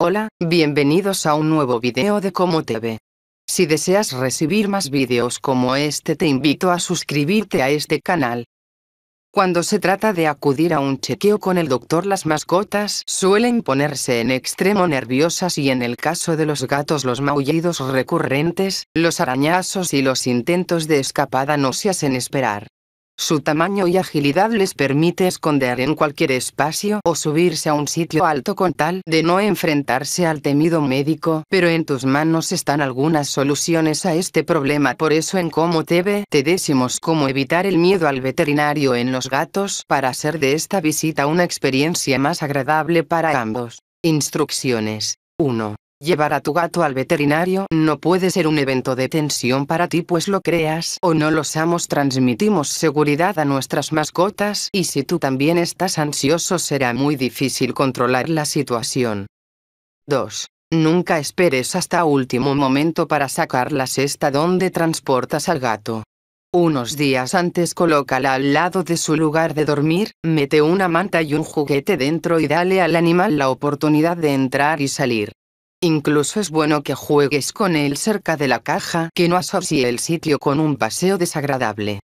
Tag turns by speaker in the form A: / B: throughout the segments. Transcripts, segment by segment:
A: Hola, bienvenidos a un nuevo video de Como TV. Si deseas recibir más videos como este te invito a suscribirte a este canal. Cuando se trata de acudir a un chequeo con el doctor las mascotas suelen ponerse en extremo nerviosas y en el caso de los gatos los maullidos recurrentes, los arañazos y los intentos de escapada no se hacen esperar. Su tamaño y agilidad les permite esconder en cualquier espacio o subirse a un sitio alto con tal de no enfrentarse al temido médico, pero en tus manos están algunas soluciones a este problema. Por eso en Como TV te decimos cómo evitar el miedo al veterinario en los gatos para hacer de esta visita una experiencia más agradable para ambos. Instrucciones. 1. Llevar a tu gato al veterinario no puede ser un evento de tensión para ti pues lo creas o no los amos transmitimos seguridad a nuestras mascotas y si tú también estás ansioso será muy difícil controlar la situación. 2. Nunca esperes hasta último momento para sacar la cesta donde transportas al gato. Unos días antes colócala al lado de su lugar de dormir, mete una manta y un juguete dentro y dale al animal la oportunidad de entrar y salir. Incluso es bueno que juegues con él cerca de la caja que no asocie el sitio con un paseo desagradable.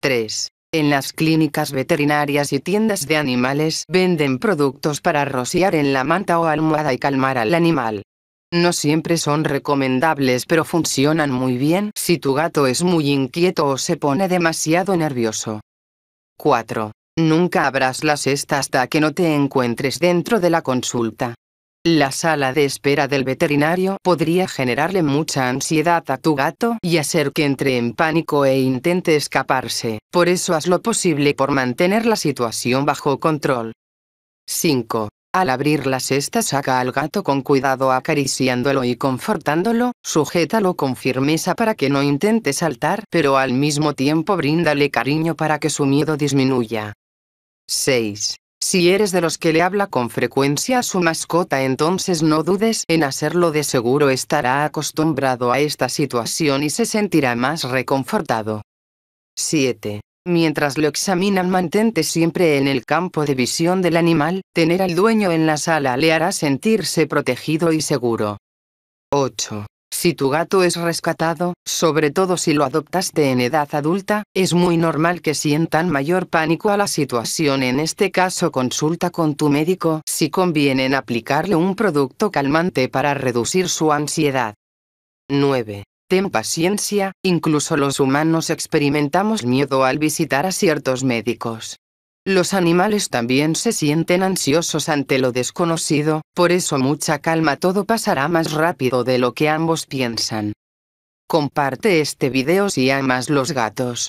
A: 3. En las clínicas veterinarias y tiendas de animales venden productos para rociar en la manta o almohada y calmar al animal. No siempre son recomendables pero funcionan muy bien si tu gato es muy inquieto o se pone demasiado nervioso. 4. Nunca abras la cesta hasta que no te encuentres dentro de la consulta. La sala de espera del veterinario podría generarle mucha ansiedad a tu gato y hacer que entre en pánico e intente escaparse, por eso haz lo posible por mantener la situación bajo control. 5. Al abrir la cesta saca al gato con cuidado acariciándolo y confortándolo, sujétalo con firmeza para que no intente saltar, pero al mismo tiempo bríndale cariño para que su miedo disminuya. 6. Si eres de los que le habla con frecuencia a su mascota entonces no dudes en hacerlo de seguro estará acostumbrado a esta situación y se sentirá más reconfortado. 7. Mientras lo examinan mantente siempre en el campo de visión del animal, tener al dueño en la sala le hará sentirse protegido y seguro. 8. Si tu gato es rescatado, sobre todo si lo adoptaste en edad adulta, es muy normal que sientan mayor pánico a la situación. En este caso consulta con tu médico si conviene aplicarle un producto calmante para reducir su ansiedad. 9. Ten paciencia, incluso los humanos experimentamos miedo al visitar a ciertos médicos. Los animales también se sienten ansiosos ante lo desconocido, por eso mucha calma todo pasará más rápido de lo que ambos piensan. Comparte este video si amas los gatos.